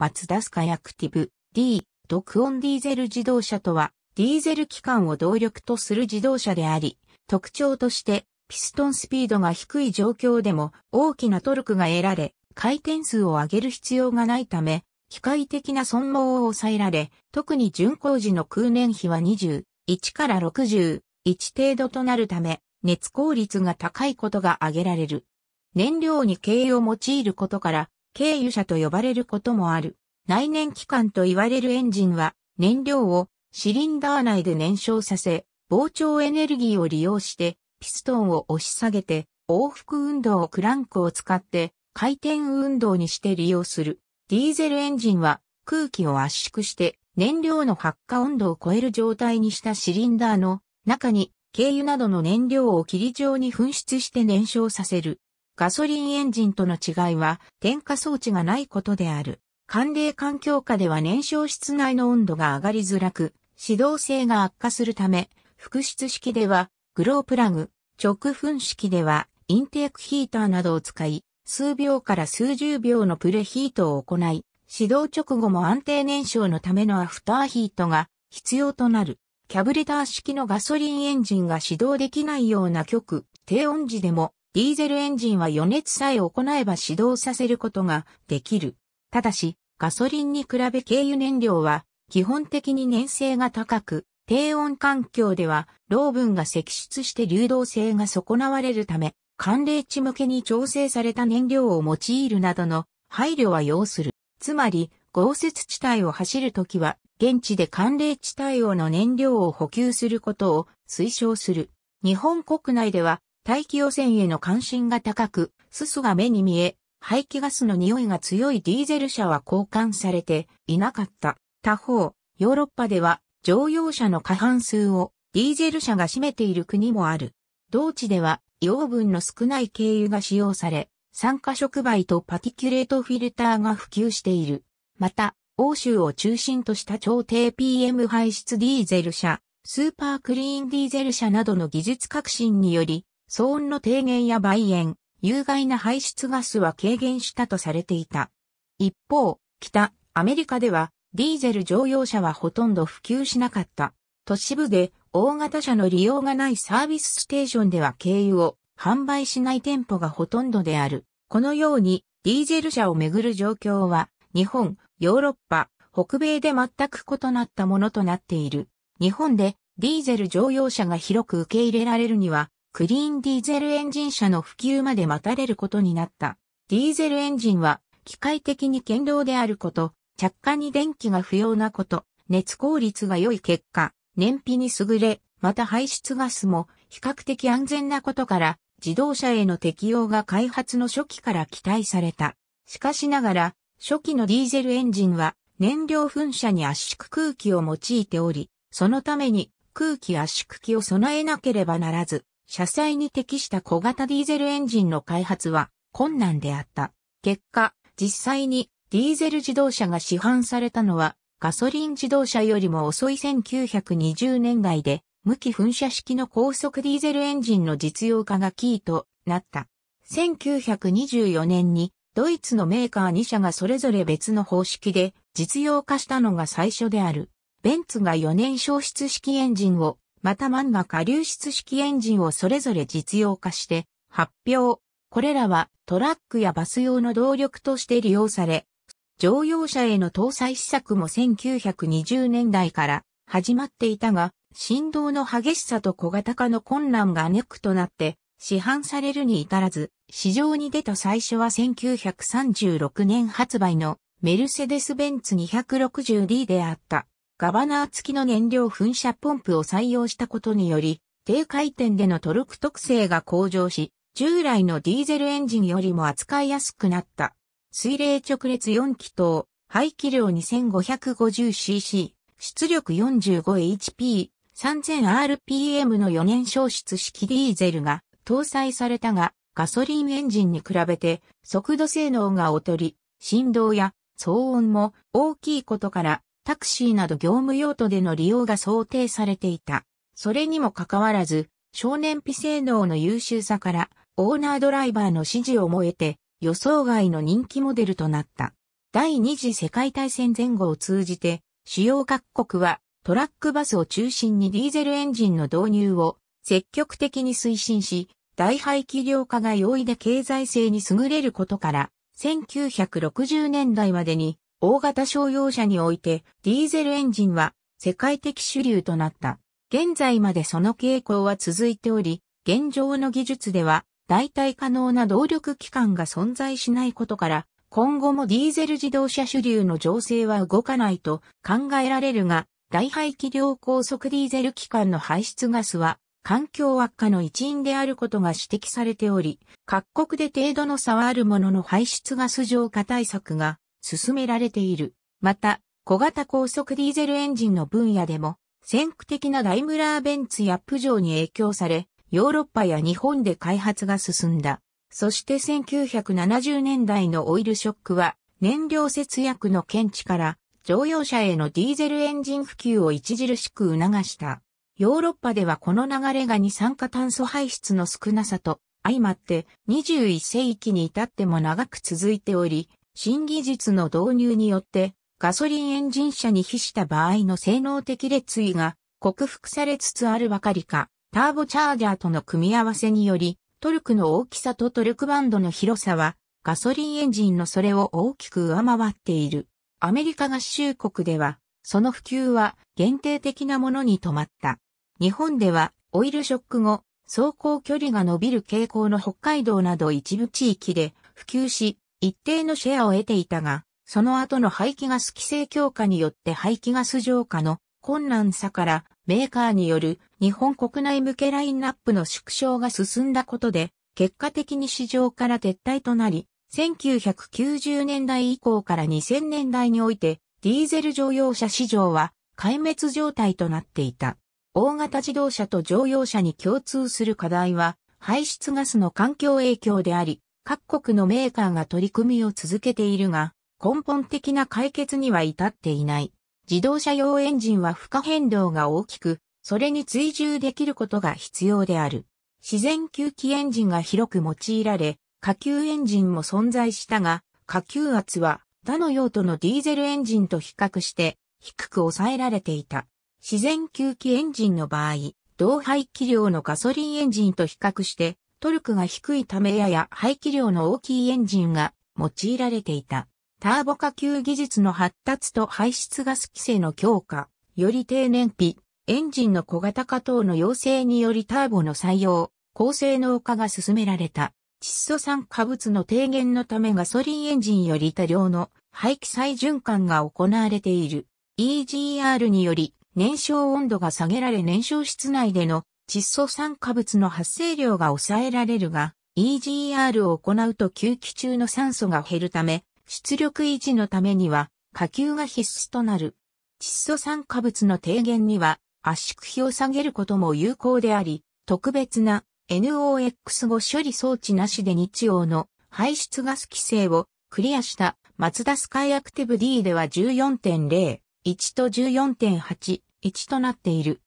マツダスカヤクティブ D ドクオンディーゼル自動車とは、ディーゼル機関を動力とする自動車であり、特徴としてピストンスピードが低い状況でも大きなトルクが得られ、回転数を上げる必要がないため、機械的な損耗を抑えられ、特に巡航時の空燃費は21から61程度となるため、熱効率が高いことが挙げられる。燃料に軽を用いることから、経由車と呼ばれることもある。内燃機関と言われるエンジンは、燃料をシリンダー内で燃焼させ、膨張エネルギーを利用して、ピストンを押し下げて、往復運動をクランクを使って、回転運動にして利用する。ディーゼルエンジンは、空気を圧縮して、燃料の発火温度を超える状態にしたシリンダーの中に、軽油などの燃料を霧状に噴出して燃焼させる。ガソリンエンジンとの違いは点火装置がないことである。寒冷環境下では燃焼室内の温度が上がりづらく、指導性が悪化するため、複出式ではグロープラグ、直噴式ではインテークヒーターなどを使い、数秒から数十秒のプレヒートを行い、指導直後も安定燃焼のためのアフターヒートが必要となる。キャブレター式のガソリンエンジンが始動できないような極低温時でもディーゼルエンジンは予熱さえ行えば始動させることができる。ただし、ガソリンに比べ軽油燃料は基本的に粘性が高く、低温環境では老分が積出して流動性が損なわれるため、寒冷地向けに調整された燃料を用いるなどの配慮は要する。つまり、豪雪地帯を走るときは、現地で寒冷地帯用の燃料を補給することを推奨する。日本国内では、大気汚染への関心が高く、すすが目に見え、排気ガスの匂いが強いディーゼル車は交換されていなかった。他方、ヨーロッパでは乗用車の過半数をディーゼル車が占めている国もある。同地では養分の少ない軽油が使用され、酸化触媒とパティキュレートフィルターが普及している。また、欧州を中心とした超低 PM 排出ディーゼル車、スーパークリーンディーゼル車などの技術革新により、騒音の低減や倍煙、有害な排出ガスは軽減したとされていた。一方、北、アメリカでは、ディーゼル乗用車はほとんど普及しなかった。都市部で大型車の利用がないサービスステーションでは軽油を販売しない店舗がほとんどである。このように、ディーゼル車をめぐる状況は、日本、ヨーロッパ、北米で全く異なったものとなっている。日本でディーゼル乗用車が広く受け入れられるには、クリーンディーゼルエンジン車の普及まで待たれることになった。ディーゼルエンジンは機械的に堅牢であること、着火に電気が不要なこと、熱効率が良い結果、燃費に優れ、また排出ガスも比較的安全なことから、自動車への適用が開発の初期から期待された。しかしながら、初期のディーゼルエンジンは燃料噴射に圧縮空気を用いており、そのために空気圧縮機を備えなければならず、車載に適した小型ディーゼルエンジンの開発は困難であった。結果、実際にディーゼル自動車が市販されたのはガソリン自動車よりも遅い1920年代で無機噴射式の高速ディーゼルエンジンの実用化がキーとなった。1924年にドイツのメーカー2社がそれぞれ別の方式で実用化したのが最初である。ベンツが4年消失式エンジンをまた漫画化流出式エンジンをそれぞれ実用化して発表。これらはトラックやバス用の動力として利用され、乗用車への搭載施策も1920年代から始まっていたが、振動の激しさと小型化の困難がネックとなって市販されるに至らず、市場に出た最初は1936年発売のメルセデス・ベンツ 260D であった。ガバナー付きの燃料噴射ポンプを採用したことにより、低回転でのトルク特性が向上し、従来のディーゼルエンジンよりも扱いやすくなった。水冷直列4気筒、排気量 2550cc、出力 45HP、3000rpm の4年消失式ディーゼルが搭載されたが、ガソリンエンジンに比べて速度性能が劣り、振動や騒音も大きいことからタクシーなど業務用途での利用が想定されていた。それにもかかわらず、少年費性能の優秀さから、オーナードライバーの支持を燃えて、予想外の人気モデルとなった。第二次世界大戦前後を通じて、主要各国はトラックバスを中心にディーゼルエンジンの導入を積極的に推進し、大排気量化が容易で経済性に優れることから、1960年代までに大型商用車においてディーゼルエンジンは世界的主流となった。現在までその傾向は続いており、現状の技術では代替可能な動力機関が存在しないことから、今後もディーゼル自動車主流の情勢は動かないと考えられるが、大排気量高速ディーゼル機関の排出ガスは環境悪化の一因であることが指摘されており、各国で程度の差はあるものの排出ガス浄化対策が進められている。また、小型高速ディーゼルエンジンの分野でも、先駆的なダイムラーベンツやプジョーに影響され、ヨーロッパや日本で開発が進んだ。そして1970年代のオイルショックは、燃料節約の見地から、乗用車へのディーゼルエンジン普及を著しく促した。ヨーロッパではこの流れが二酸化炭素排出の少なさと相まって21世紀に至っても長く続いており、新技術の導入によって、ガソリンエンジン車に比した場合の性能的劣位が克服されつつあるばかりか、ターボチャージャーとの組み合わせにより、トルクの大きさとトルクバンドの広さは、ガソリンエンジンのそれを大きく上回っている。アメリカ合衆国では、その普及は限定的なものに止まった。日本では、オイルショック後、走行距離が伸びる傾向の北海道など一部地域で普及し、一定のシェアを得ていたが、その後の排気ガス規制強化によって排気ガス浄化の困難さからメーカーによる日本国内向けラインナップの縮小が進んだことで、結果的に市場から撤退となり、1990年代以降から2000年代において、ディーゼル乗用車市場は壊滅状態となっていた。大型自動車と乗用車に共通する課題は、排出ガスの環境影響であり、各国のメーカーが取り組みを続けているが、根本的な解決には至っていない。自動車用エンジンは負荷変動が大きく、それに追従できることが必要である。自然吸気エンジンが広く用いられ、下級エンジンも存在したが、下級圧は他の用途のディーゼルエンジンと比較して低く抑えられていた。自然吸気エンジンの場合、同排気量のガソリンエンジンと比較してトルクが低いためやや排気量の大きいエンジンが用いられていた。ターボ化級技術の発達と排出ガス規制の強化、より低燃費、エンジンの小型化等の要請によりターボの採用、高性能化が進められた。窒素酸化物の低減のためガソリンエンジンより多量の排気再循環が行われている。EGR により燃焼温度が下げられ燃焼室内での窒素酸化物の発生量が抑えられるが、EGR を行うと吸気中の酸素が減るため、出力維持のためには、下級が必須となる。窒素酸化物の低減には、圧縮比を下げることも有効であり、特別な NOx5 処理装置なしで日曜の排出ガス規制をクリアしたマツダスカイアクティブ D では14.01と14.81となっている。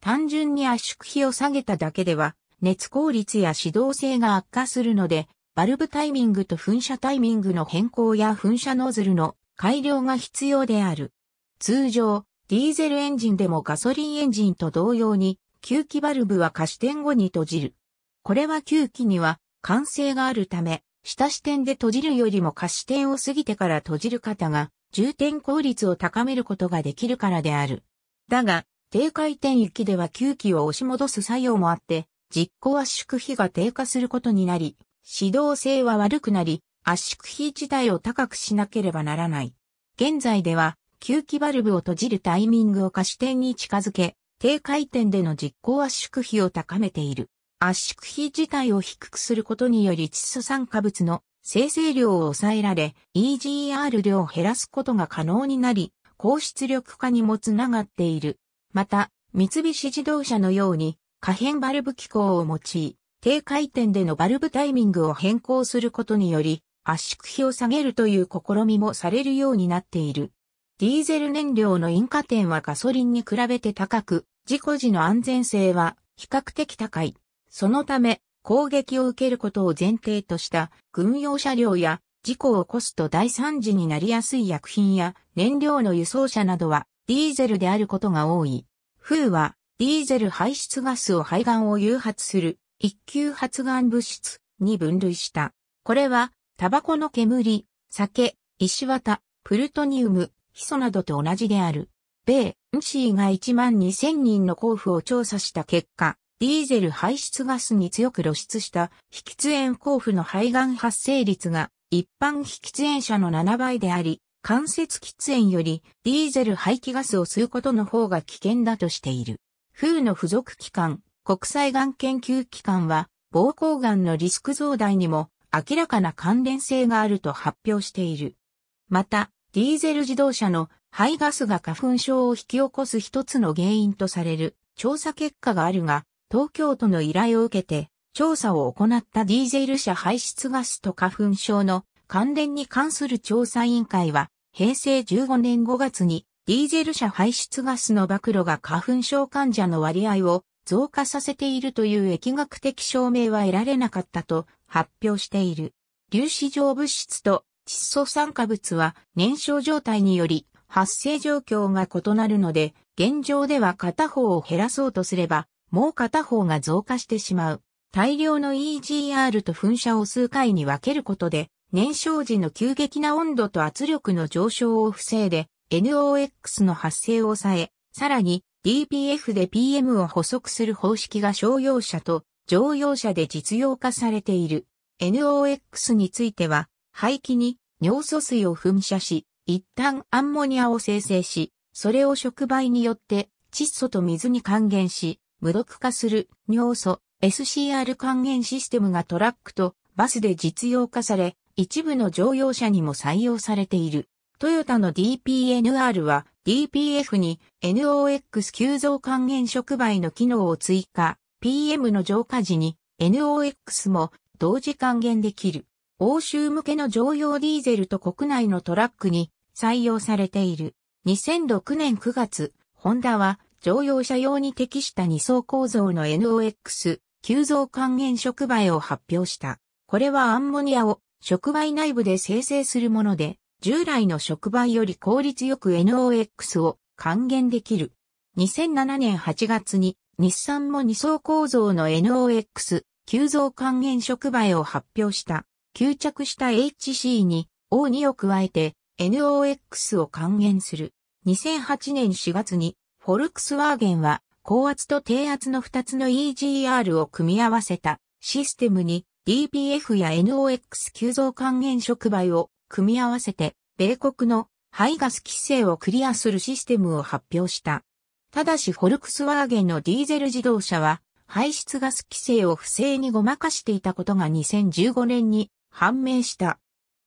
単純に圧縮比を下げただけでは、熱効率や指導性が悪化するので、バルブタイミングと噴射タイミングの変更や噴射ノズルの改良が必要である。通常、ディーゼルエンジンでもガソリンエンジンと同様に、吸気バルブは下支点後に閉じる。これは吸気には慣性があるため、下支点で閉じるよりも下支点を過ぎてから閉じる方が、重点効率を高めることができるからである。だが、低回転域では吸気を押し戻す作用もあって、実行圧縮比が低下することになり、指導性は悪くなり、圧縮比自体を高くしなければならない。現在では、吸気バルブを閉じるタイミングを可視点に近づけ、低回転での実行圧縮比を高めている。圧縮比自体を低くすることにより窒素酸化物の生成量を抑えられ、EGR 量を減らすことが可能になり、高出力化にもつながっている。また、三菱自動車のように、可変バルブ機構を用い、低回転でのバルブタイミングを変更することにより、圧縮比を下げるという試みもされるようになっている。ディーゼル燃料の引火点はガソリンに比べて高く、事故時の安全性は比較的高い。そのため、攻撃を受けることを前提とした軍用車両や事故を起こすと大惨事になりやすい薬品や燃料の輸送車などはディーゼルであることが多い。風は、ディーゼル排出ガスを肺がんを誘発する、一級発がん物質に分類した。これは、タバコの煙、酒、石綿、プルトニウム、ヒ素などと同じである。米、シ c が1万2000人の交付を調査した結果、ディーゼル排出ガスに強く露出した非喫煙交付の肺がん発生率が一般非喫煙者の7倍であり、間接喫煙よりディーゼル排気ガスを吸うことの方が危険だとしている。風の付属機関、国際がん研究機関は、膀胱がんのリスク増大にも明らかな関連性があると発表している。また、ディーゼル自動車の排ガスが花粉症を引き起こす一つの原因とされる調査結果があるが、東京都の依頼を受けて調査を行ったディーゼル車排出ガスと花粉症の関連に関する調査委員会は、平成15年5月に、ディーゼル車排出ガスの暴露が花粉症患者の割合を増加させているという疫学的証明は得られなかったと発表している。粒子状物質と窒素酸化物は燃焼状態により発生状況が異なるので、現状では片方を減らそうとすれば、もう片方が増加してしまう。大量の EGR と噴射を数回に分けることで、燃焼時の急激な温度と圧力の上昇を防いで NOx の発生を抑え、さらに DPF で PM を補足する方式が商用車と乗用車で実用化されている。NOx については、排気に尿素水を噴射し、一旦アンモニアを生成し、それを触媒によって窒素と水に還元し、無毒化する尿素 SCR 還元システムがトラックとバスで実用化され、一部の乗用車にも採用されている。トヨタの DPNR は DPF に NOx 急増還元触媒の機能を追加、PM の浄化時に NOx も同時還元できる。欧州向けの乗用ディーゼルと国内のトラックに採用されている。2006年9月、ホンダは乗用車用に適した2層構造の NOx 急増還元触媒を発表した。これはアンモニアを触媒内部で生成するもので、従来の触媒より効率よく NOx を還元できる。2007年8月に日産も二層構造の NOx 急増還元触媒を発表した。吸着した HC に O2 を加えて NOx を還元する。2008年4月にフォルクスワーゲンは高圧と低圧の2つの EGR を組み合わせたシステムに DPF や NOx 急増還元触媒を組み合わせて、米国の排ガス規制をクリアするシステムを発表した。ただしフォルクスワーゲンのディーゼル自動車は排出ガス規制を不正にごまかしていたことが2015年に判明した。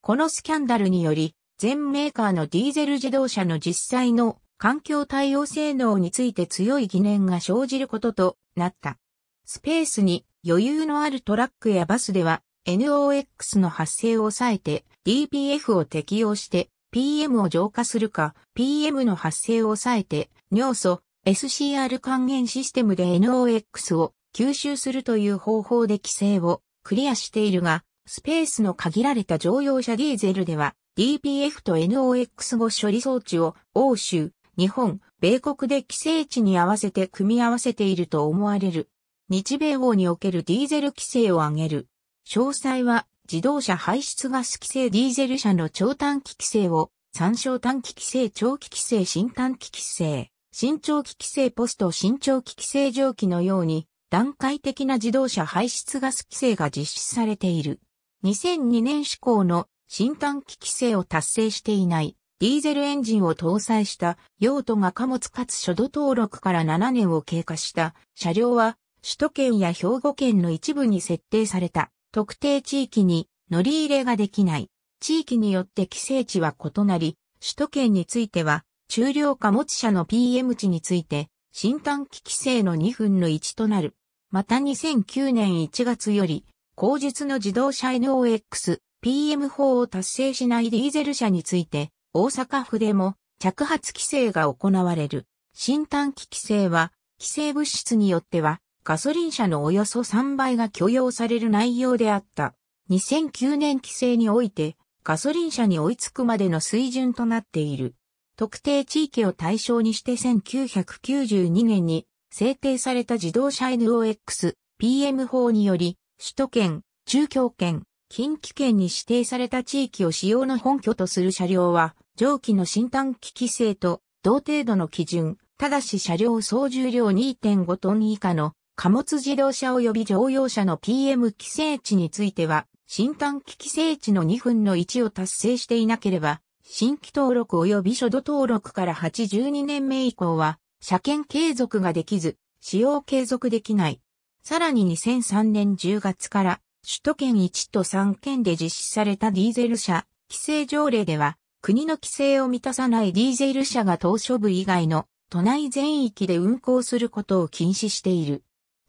このスキャンダルにより、全メーカーのディーゼル自動車の実際の環境対応性能について強い疑念が生じることとなった。スペースに余裕のあるトラックやバスでは NOx の発生を抑えて DPF を適用して PM を浄化するか PM の発生を抑えて尿素 SCR 還元システムで NOx を吸収するという方法で規制をクリアしているが、スペースの限られた乗用車ディーゼルでは DPF と NOx 後処理装置を欧州、日本、米国で規制値に合わせて組み合わせていると思われる。日米欧におけるディーゼル規制を挙げる。詳細は自動車排出ガス規制ディーゼル車の長短期規制を参照短期規制長期規制新短期規制新長期規制ポスト新長期規制蒸気のように段階的な自動車排出ガス規制が実施されている。2002年施行の新短期規制を達成していないディーゼルエンジンを搭載した用途が貨物かつ初度登録から7年を経過した車両は首都圏や兵庫県の一部に設定された特定地域に乗り入れができない。地域によって規制値は異なり、首都圏については、中量貨物車の PM 値について、新短期規制の2分の1となる。また2009年1月より、後日の自動車 NOX、p m 法を達成しないディーゼル車について、大阪府でも着発規制が行われる。新短期規制は、規制物質によっては、ガソリン車のおよそ3倍が許容される内容であった。2009年規制において、ガソリン車に追いつくまでの水準となっている。特定地域を対象にして1992年に制定された自動車 NOX、PM 法により、首都圏、中京圏、近畿圏に指定された地域を使用の本拠とする車両は、上記の新短期規制と同程度の基準、ただし車両総重量2.5トン以下の貨物自動車及び乗用車の PM 規制値については、新短期規制値の2分の1を達成していなければ、新規登録及び初度登録から82年目以降は、車検継続ができず、使用継続できない。さらに2003年10月から、首都圏1と3県で実施されたディーゼル車、規制条例では、国の規制を満たさないディーゼル車が島初部以外の都内全域で運行することを禁止している。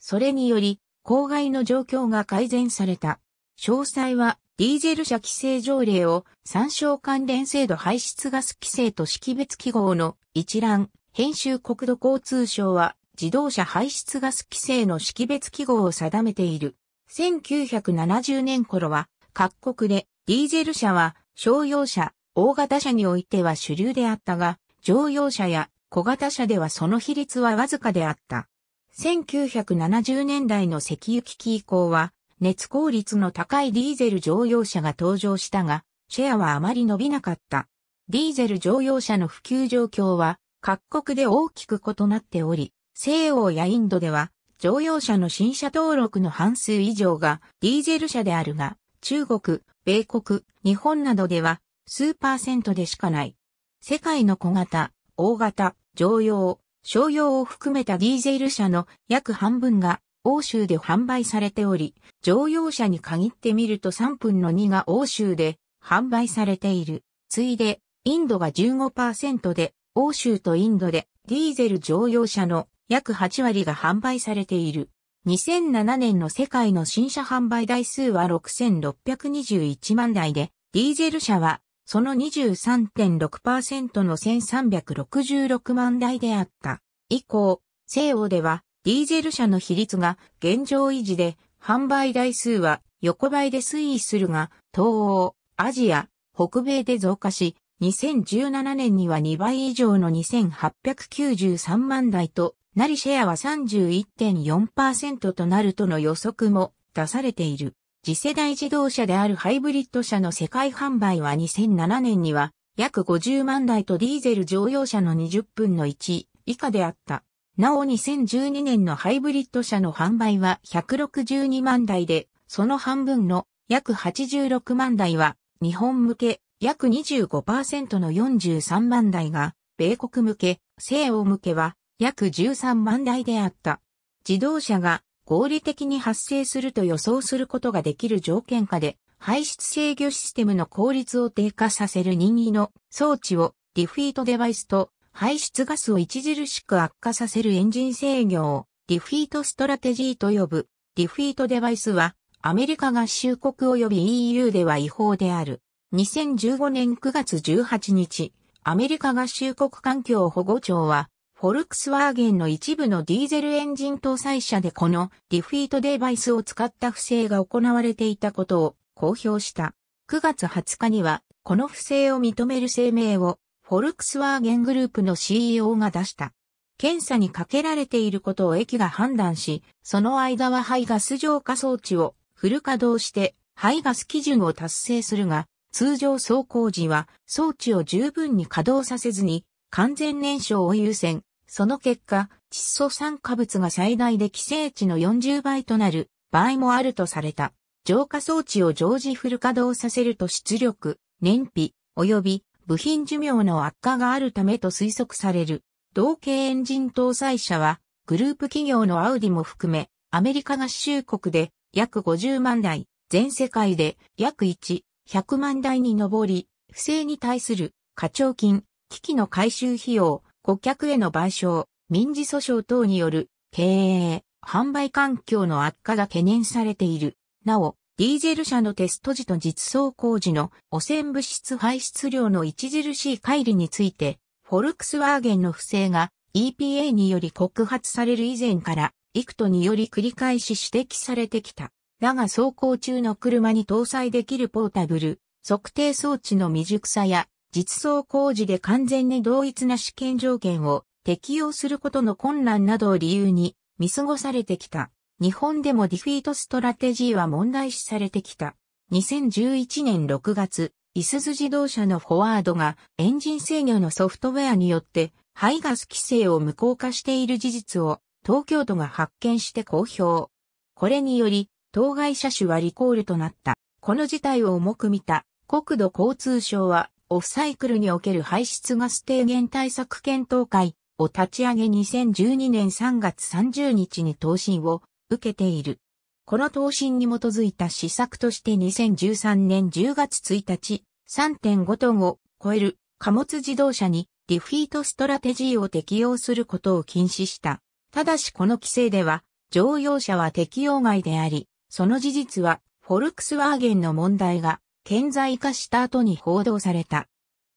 それにより、公害の状況が改善された。詳細は、ディーゼル車規制条例を参照関連制度排出ガス規制と識別記号の一覧、編集国土交通省は自動車排出ガス規制の識別記号を定めている。1970年頃は各国でディーゼル車は商用車、大型車においては主流であったが、乗用車や小型車ではその比率はわずかであった。1970年代の石油危機以降は、熱効率の高いディーゼル乗用車が登場したが、シェアはあまり伸びなかった。ディーゼル乗用車の普及状況は各国で大きく異なっており、西欧やインドでは乗用車の新車登録の半数以上がディーゼル車であるが、中国、米国、日本などでは数パーセントでしかない。世界の小型、大型、乗用、商用を含めたディーゼル車の約半分が欧州で販売されており、乗用車に限ってみると3分の2が欧州で販売されている。ついで、インドが15%で、欧州とインドでディーゼル乗用車の約8割が販売されている。2007年の世界の新車販売台数は6621万台で、ディーゼル車はその23.6%の1366万台であった。以降、西欧ではディーゼル車の比率が現状維持で販売台数は横ばいで推移するが、東欧、アジア、北米で増加し、2017年には2倍以上の2893万台となりシェアは31.4%となるとの予測も出されている。次世代自動車であるハイブリッド車の世界販売は2007年には約50万台とディーゼル乗用車の20分の1以下であった。なお2012年のハイブリッド車の販売は162万台で、その半分の約86万台は日本向け約25%の43万台が、米国向け、西欧向けは約13万台であった。自動車が合理的に発生すると予想することができる条件下で、排出制御システムの効率を低下させる任意の装置をディフィートデバイスと排出ガスを著しく悪化させるエンジン制御をディフィートストラテジーと呼ぶ。ディフィートデバイスはアメリカ合衆国及び EU では違法である。2015年9月18日、アメリカ合衆国環境保護庁はフォルクスワーゲンの一部のディーゼルエンジン搭載車でこのディフィートデバイスを使った不正が行われていたことを公表した。9月20日には、この不正を認める声明を、フォルクスワーゲングループの CEO が出した。検査にかけられていることを駅が判断し、その間は排ガス浄化装置をフル稼働して排ガス基準を達成するが、通常走行時は装置を十分に稼働させずに完全燃焼を優先。その結果、窒素酸化物が最大で規制値の40倍となる場合もあるとされた。浄化装置を常時フル稼働させると出力、燃費、及び部品寿命の悪化があるためと推測される。同型エンジン搭載車は、グループ企業のアウディも含め、アメリカ合衆国で約50万台、全世界で約1、100万台に上り、不正に対する課徴金、機器の回収費用、顧客への賠償、民事訴訟等による経営、販売環境の悪化が懸念されている。なお、ディーゼル車のテスト時と実装工事の汚染物質排出量の著しい乖離について、フォルクスワーゲンの不正が EPA により告発される以前から、幾度により繰り返し指摘されてきた。だが走行中の車に搭載できるポータブル、測定装置の未熟さや実装工事で完全に同一な試験条件を適用することの困難などを理由に見過ごされてきた。日本でもディフィートストラテジーは問題視されてきた。2011年6月、いすゞ自動車のフォワードがエンジン制御のソフトウェアによって排ガス規制を無効化している事実を東京都が発見して公表。これにより、当該車種はリコールとなった。この事態を重く見た国土交通省はオフサイクルにおける排出ガス低減対策検討会を立ち上げ2012年3月30日に答申を受けている。この答申に基づいた施策として2013年10月1日3.5トンを超える貨物自動車にリフィートストラテジーを適用することを禁止した。ただしこの規制では乗用車は適用外であり、その事実はフォルクスワーゲンの問題が顕在化した後に報道された。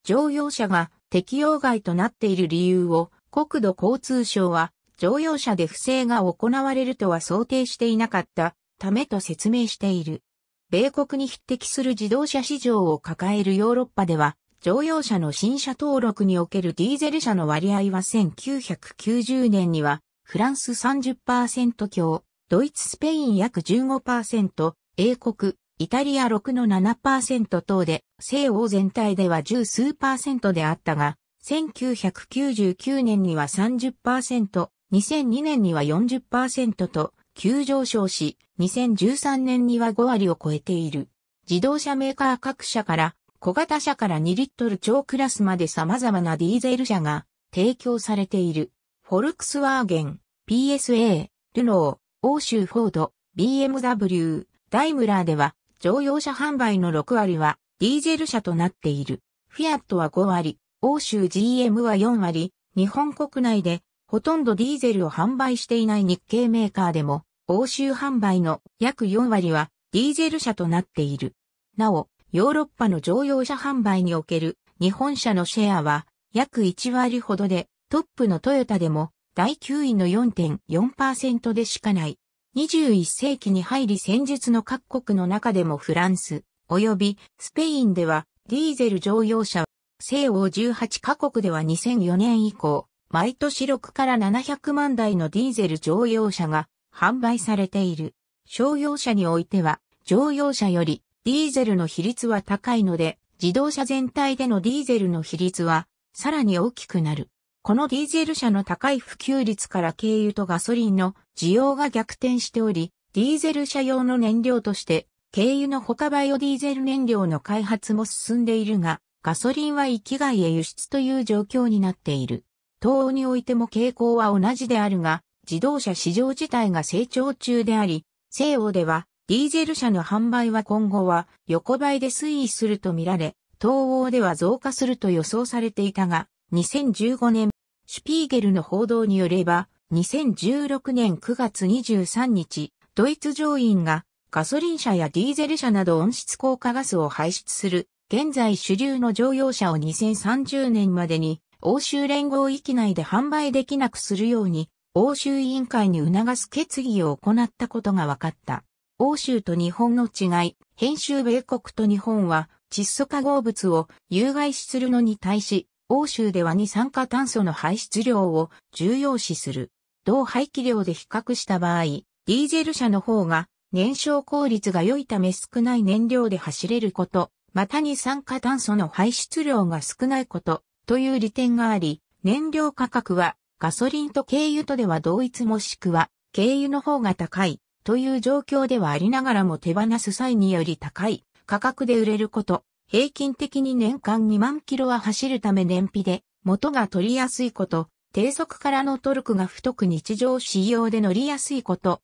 乗用車が適用外となっている理由を国土交通省は乗用車で不正が行われるとは想定していなかったためと説明している。米国に匹敵する自動車市場を抱えるヨーロッパでは乗用車の新車登録におけるディーゼル車の割合は1990年にはフランス30%強、ドイツスペイン約15%、英国イタリア6の7%等で、西欧全体では10数であったが、1999年には30%、2002年には40%と、急上昇し、2013年には5割を超えている。自動車メーカー各社から小型車から2リットル超クラスまで様々なディーゼル車が提供されている。フォルクスワーゲン、PSA、ルノー、欧州フォード、BMW、ダイムラーでは乗用車販売の6割はディーゼル車となっている。フィアットは5割、欧州 GM は4割、日本国内でほとんどディーゼルを販売していない日系メーカーでも、欧州販売の約4割はディーゼル車となっている。なお、ヨーロッパの乗用車販売における日本車のシェアは約1割ほどで、トップのトヨタでも第9位の4.4%でしかない。21世紀に入り戦術の各国の中でもフランス、及びスペインではディーゼル乗用車、西欧18カ国では2004年以降、毎年6から700万台のディーゼル乗用車が販売されている。商用車においては、乗用車よりディーゼルの比率は高いので、自動車全体でのディーゼルの比率はさらに大きくなる。このディーゼル車の高い普及率から軽油とガソリンの需要が逆転しており、ディーゼル車用の燃料として、軽油の他バイオディーゼル燃料の開発も進んでいるが、ガソリンは域外へ輸出という状況になっている。東欧においても傾向は同じであるが、自動車市場自体が成長中であり、西欧ではディーゼル車の販売は今後は横ばいで推移するとみられ、東欧では増加すると予想されていたが、2015年、シュピーゲルの報道によれば、2016年9月23日、ドイツ上院がガソリン車やディーゼル車など温室効果ガスを排出する現在主流の乗用車を2030年までに欧州連合域内で販売できなくするように欧州委員会に促す決議を行ったことが分かった。欧州と日本の違い、編集米国と日本は窒素化合物を有害視するのに対し、欧州では二酸化炭素の排出量を重要視する。同排気量で比較した場合、ディーゼル車の方が燃焼効率が良いため少ない燃料で走れること、また二酸化炭素の排出量が少ないことという利点があり、燃料価格はガソリンと軽油とでは同一もしくは軽油の方が高いという状況ではありながらも手放す際により高い価格で売れること、平均的に年間2万キロは走るため燃費で元が取りやすいこと、低速からのトルクが太く日常使用で乗りやすいこと。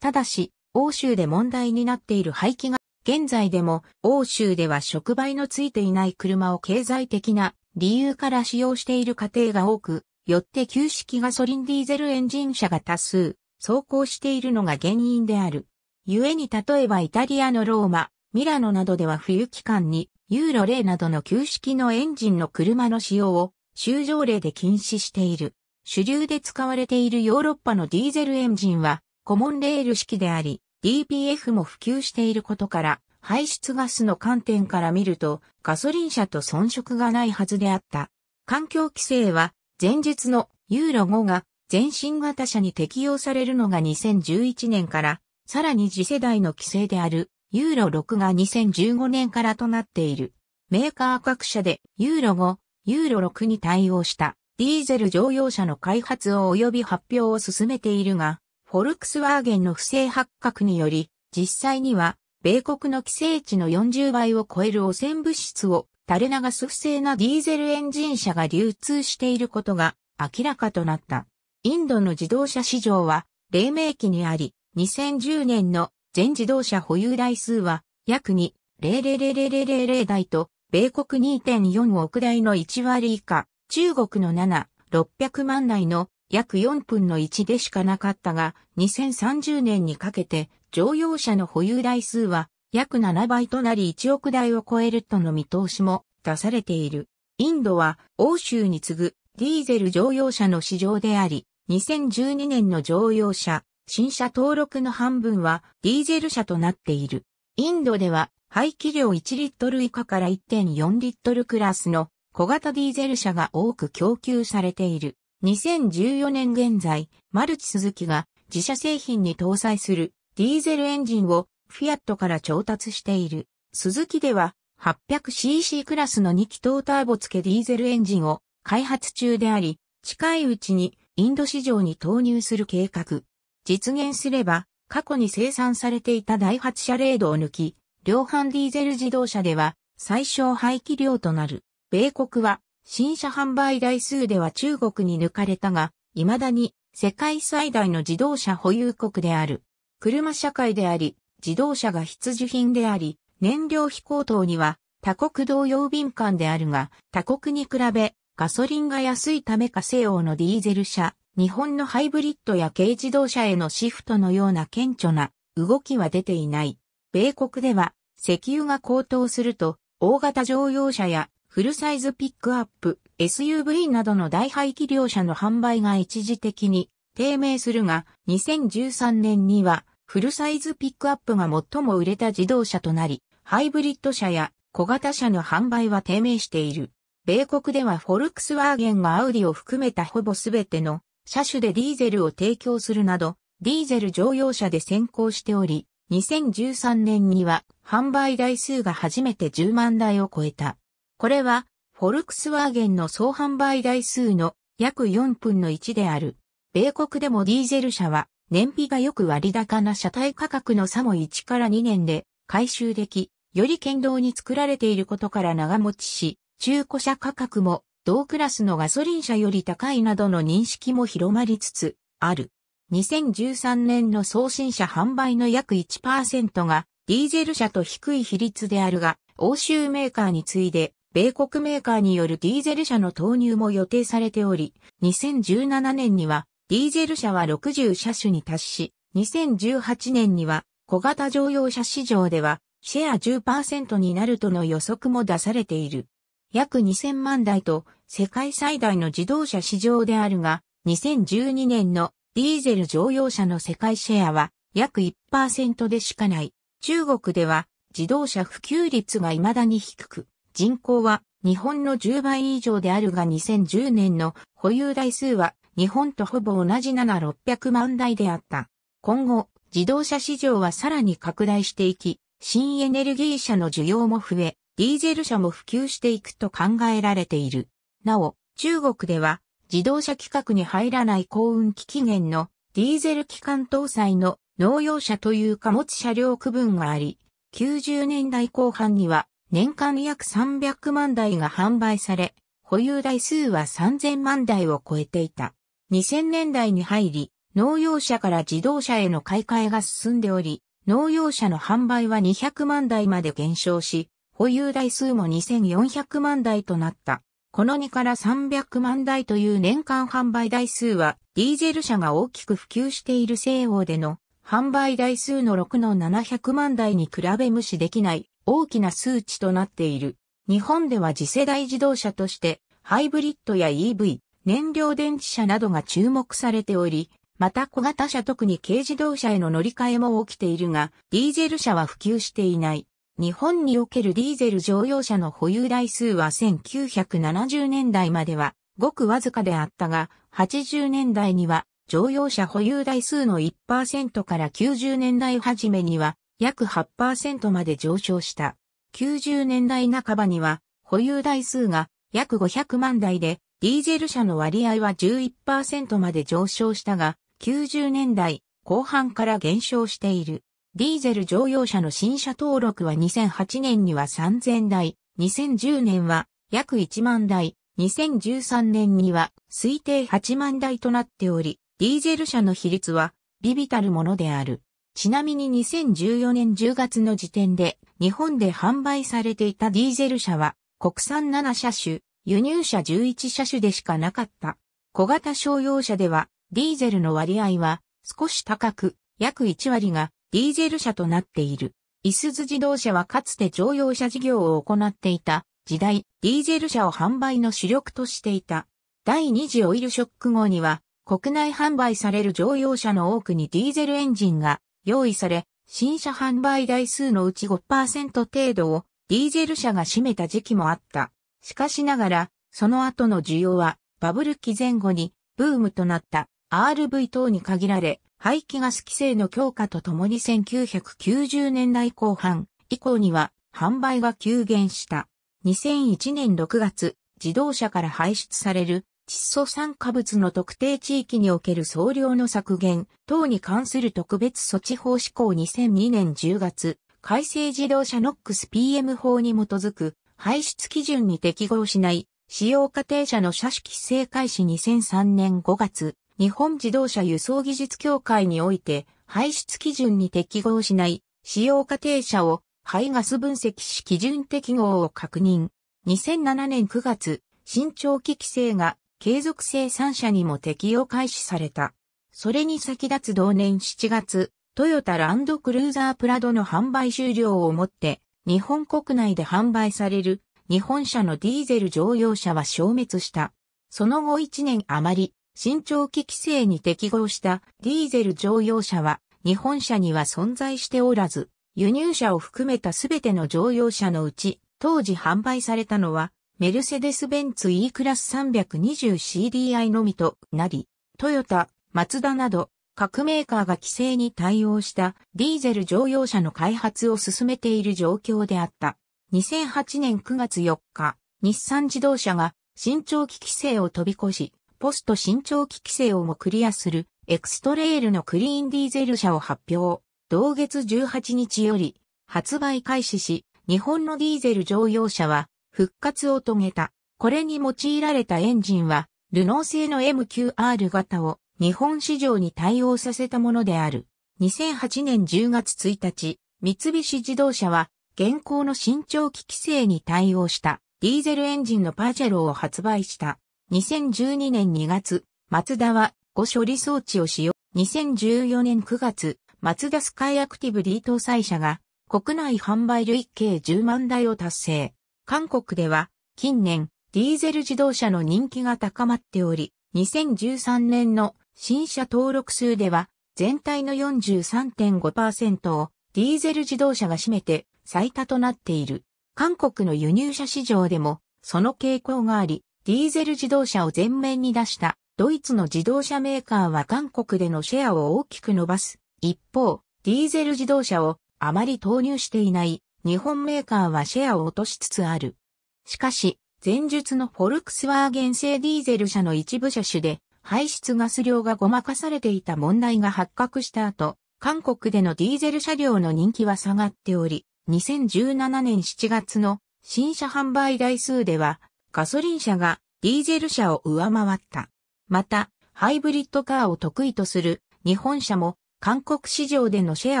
ただし、欧州で問題になっている排気が、現在でも欧州では触媒のついていない車を経済的な理由から使用している家庭が多く、よって旧式ガソリンディーゼルエンジン車が多数走行しているのが原因である。故に例えばイタリアのローマ、ミラノなどでは冬期間にユーロ0などの旧式のエンジンの車の使用を州条例で禁止している。主流で使われているヨーロッパのディーゼルエンジンは、コモンレール式であり、DPF も普及していることから、排出ガスの観点から見ると、ガソリン車と遜色がないはずであった。環境規制は、前述のユーロ5が全新型車に適用されるのが2011年から、さらに次世代の規制であるユーロ6が2015年からとなっている。メーカー各社でユーロ5、ユーロ6に対応したディーゼル乗用車の開発を及び発表を進めているが、フォルクスワーゲンの不正発覚により、実際には、米国の規制値の40倍を超える汚染物質を垂れ流す不正なディーゼルエンジン車が流通していることが明らかとなった。インドの自動車市場は、黎明期にあり、2010年の全自動車保有台数は約2、00000台と米国2.4億台の1割以下、中国の7、600万台の約4分の1でしかなかったが、2030年にかけて乗用車の保有台数は約7倍となり1億台を超えるとの見通しも出されている。インドは欧州に次ぐディーゼル乗用車の市場であり、2012年の乗用車、新車登録の半分はディーゼル車となっている。インドでは排気量1リットル以下から1.4リットルクラスの小型ディーゼル車が多く供給されている。2014年現在、マルチ鈴木が自社製品に搭載するディーゼルエンジンをフィアットから調達している。鈴木では 800cc クラスの2気筒ターボ付けディーゼルエンジンを開発中であり、近いうちにインド市場に投入する計画。実現すれば、過去に生産されていたハツ車レードを抜き、量販ディーゼル自動車では最小排気量となる。米国は新車販売台数では中国に抜かれたが、未だに世界最大の自動車保有国である。車社会であり、自動車が必需品であり、燃料費高騰には他国同様敏感であるが、他国に比べガソリンが安いためか西欧のディーゼル車、日本のハイブリッドや軽自動車へのシフトのような顕著な動きは出ていない。米国では石油が高騰すると、大型乗用車やフルサイズピックアップ、SUV などの大排気量車の販売が一時的に低迷するが、2013年にはフルサイズピックアップが最も売れた自動車となり、ハイブリッド車や小型車の販売は低迷している。米国ではフォルクスワーゲンがアウディを含めたほぼすべての車種でディーゼルを提供するなど、ディーゼル乗用車で先行しており、2013年には販売台数が初めて10万台を超えた。これは、フォルクスワーゲンの総販売台数の約4分の1である。米国でもディーゼル車は燃費がよく割高な車体価格の差も1から2年で回収でき、より堅道に作られていることから長持ちし、中古車価格も同クラスのガソリン車より高いなどの認識も広まりつつある。2013年の送信車販売の約1%がディーゼル車と低い比率であるが、欧州メーカーに次いで、米国メーカーによるディーゼル車の投入も予定されており、2017年にはディーゼル車は60車種に達し、2018年には小型乗用車市場ではシェア10%になるとの予測も出されている。約2000万台と世界最大の自動車市場であるが、2012年のディーゼル乗用車の世界シェアは約1%でしかない。中国では自動車普及率が未だに低く、人口は日本の10倍以上であるが2010年の保有台数は日本とほぼ同じ7600万台であった。今後、自動車市場はさらに拡大していき、新エネルギー車の需要も増え、ディーゼル車も普及していくと考えられている。なお、中国では自動車規格に入らない高運期期限のディーゼル機関搭載の農用車という貨物車両区分があり、90年代後半には年間約300万台が販売され、保有台数は3000万台を超えていた。2000年代に入り、農用車から自動車への買い替えが進んでおり、農用車の販売は200万台まで減少し、保有台数も2400万台となった。この2から300万台という年間販売台数は、ディーゼル車が大きく普及している西欧での販売台数の6の700万台に比べ無視できない大きな数値となっている。日本では次世代自動車としてハイブリッドや EV、燃料電池車などが注目されており、また小型車特に軽自動車への乗り換えも起きているが、ディーゼル車は普及していない。日本におけるディーゼル乗用車の保有台数は1970年代まではごくわずかであったが、80年代には乗用車保有台数の1%から90年代初めには約8%まで上昇した。90年代半ばには保有台数が約500万台で、ディーゼル車の割合は11%まで上昇したが、90年代後半から減少している。ディーゼル乗用車の新車登録は2008年には3000台、2010年は約1万台、2013年には推定8万台となっており、ディーゼル車の比率は微々たるものである。ちなみに2014年10月の時点で日本で販売されていたディーゼル車は国産7車種、輸入車11車種でしかなかった。小型商用車ではディーゼルの割合は少し高く約1割がディーゼル車となっている。イスズ自動車はかつて乗用車事業を行っていた時代、ディーゼル車を販売の主力としていた。第二次オイルショック後には、国内販売される乗用車の多くにディーゼルエンジンが用意され、新車販売台数のうち5%程度をディーゼル車が占めた時期もあった。しかしながら、その後の需要はバブル期前後にブームとなった RV 等に限られ、排気ガス規制の強化とともに1990年代後半以降には販売が急減した。2001年6月、自動車から排出される窒素酸化物の特定地域における総量の削減等に関する特別措置法施行2002年10月、改正自動車ノックス PM 法に基づく排出基準に適合しない使用家庭車の車種規制開始2003年5月、日本自動車輸送技術協会において、排出基準に適合しない使用過程車を排ガス分析し基準適合を確認。2007年9月、新長期規制が継続生産者にも適用開始された。それに先立つ同年7月、トヨタランドクルーザープラドの販売終了をもって、日本国内で販売される日本車のディーゼル乗用車は消滅した。その後1年余り、新長期規制に適合したディーゼル乗用車は日本車には存在しておらず、輸入車を含めたすべての乗用車のうち、当時販売されたのは、メルセデス・ベンツ E クラス 320CDI のみとなり、トヨタ、マツダなど、各メーカーが規制に対応したディーゼル乗用車の開発を進めている状況であった。2008年9月4日、日産自動車が新長期規制を飛び越し、ポスト新長期規制をもクリアするエクストレイルのクリーンディーゼル車を発表。同月18日より発売開始し、日本のディーゼル乗用車は復活を遂げた。これに用いられたエンジンは、ルノー製の MQR 型を日本市場に対応させたものである。2008年10月1日、三菱自動車は現行の新長期規制に対応したディーゼルエンジンのパジェロを発売した。2012年2月、マツダは5処理装置を使用。2014年9月、マツダスカイアクティブ D 搭載車が国内販売累計10万台を達成。韓国では近年ディーゼル自動車の人気が高まっており、2013年の新車登録数では全体の43.5%をディーゼル自動車が占めて最多となっている。韓国の輸入車市場でもその傾向があり、ディーゼル自動車を前面に出したドイツの自動車メーカーは韓国でのシェアを大きく伸ばす。一方、ディーゼル自動車をあまり投入していない日本メーカーはシェアを落としつつある。しかし、前述のフォルクスワーゲン製ディーゼル車の一部車種で排出ガス量がごまかされていた問題が発覚した後、韓国でのディーゼル車両の人気は下がっており、2017年7月の新車販売台数ではガソリン車がディーゼル車を上回った。また、ハイブリッドカーを得意とする日本車も韓国市場でのシェ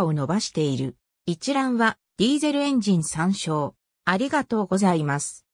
アを伸ばしている。一覧はディーゼルエンジン参照。ありがとうございます。